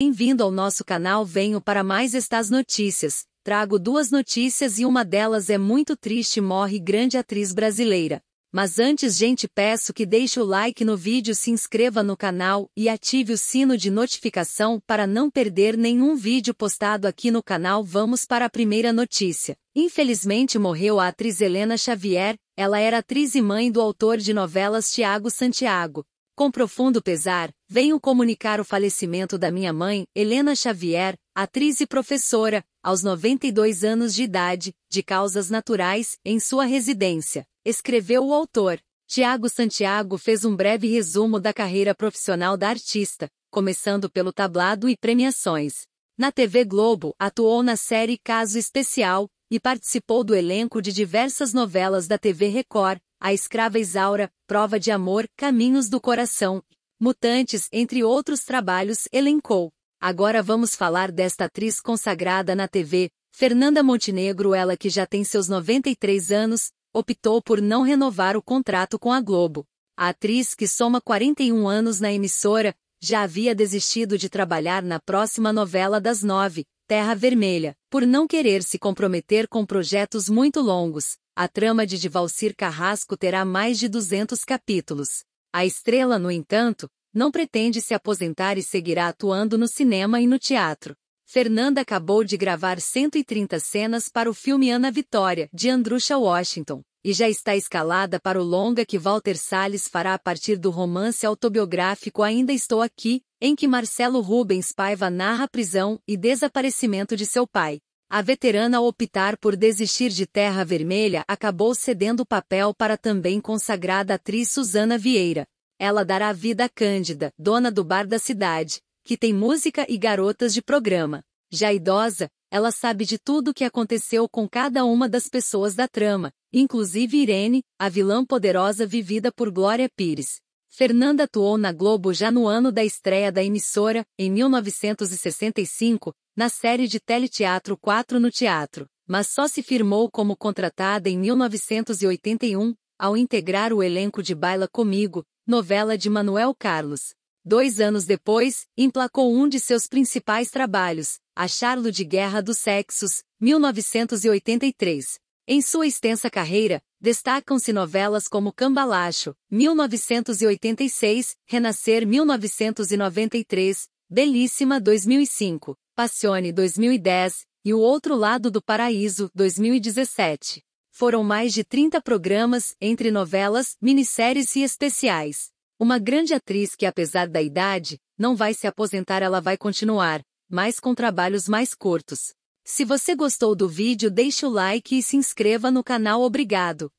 Bem-vindo ao nosso canal Venho para mais estas notícias. Trago duas notícias e uma delas é muito triste morre grande atriz brasileira. Mas antes gente peço que deixe o like no vídeo se inscreva no canal e ative o sino de notificação para não perder nenhum vídeo postado aqui no canal vamos para a primeira notícia. Infelizmente morreu a atriz Helena Xavier, ela era atriz e mãe do autor de novelas Tiago Santiago. Com profundo pesar, venho comunicar o falecimento da minha mãe, Helena Xavier, atriz e professora, aos 92 anos de idade, de causas naturais, em sua residência, escreveu o autor. Tiago Santiago fez um breve resumo da carreira profissional da artista, começando pelo tablado e premiações. Na TV Globo, atuou na série Caso Especial e participou do elenco de diversas novelas da TV Record, A Escrava Isaura, Prova de Amor, Caminhos do Coração, Mutantes, entre outros trabalhos, elencou. Agora vamos falar desta atriz consagrada na TV, Fernanda Montenegro, ela que já tem seus 93 anos, optou por não renovar o contrato com a Globo. A atriz, que soma 41 anos na emissora, já havia desistido de trabalhar na próxima novela das nove, Terra Vermelha, por não querer se comprometer com projetos muito longos. A trama de Divalcir Carrasco terá mais de 200 capítulos. A estrela, no entanto, não pretende se aposentar e seguirá atuando no cinema e no teatro. Fernanda acabou de gravar 130 cenas para o filme Ana Vitória, de Andrusha Washington, e já está escalada para o longa que Walter Salles fará a partir do romance autobiográfico Ainda Estou Aqui, em que Marcelo Rubens Paiva narra a prisão e desaparecimento de seu pai. A veterana optar por desistir de Terra Vermelha acabou cedendo o papel para a também consagrada atriz Suzana Vieira. Ela dará vida a Cândida, dona do bar da cidade, que tem música e garotas de programa. Já idosa, ela sabe de tudo o que aconteceu com cada uma das pessoas da trama, inclusive Irene, a vilã poderosa vivida por Glória Pires. Fernanda atuou na Globo já no ano da estreia da emissora, em 1965, na série de teleteatro 4 no Teatro, mas só se firmou como contratada em 1981, ao integrar o elenco de Baila Comigo, novela de Manuel Carlos. Dois anos depois, emplacou um de seus principais trabalhos, A Charlo de Guerra dos Sexos, 1983. Em sua extensa carreira, Destacam-se novelas como Cambalacho, 1986, Renascer 1993, Belíssima 2005, Passione 2010 e O Outro Lado do Paraíso 2017. Foram mais de 30 programas, entre novelas, minisséries e especiais. Uma grande atriz que, apesar da idade, não vai se aposentar, ela vai continuar, mas com trabalhos mais curtos. Se você gostou do vídeo deixe o like e se inscreva no canal obrigado.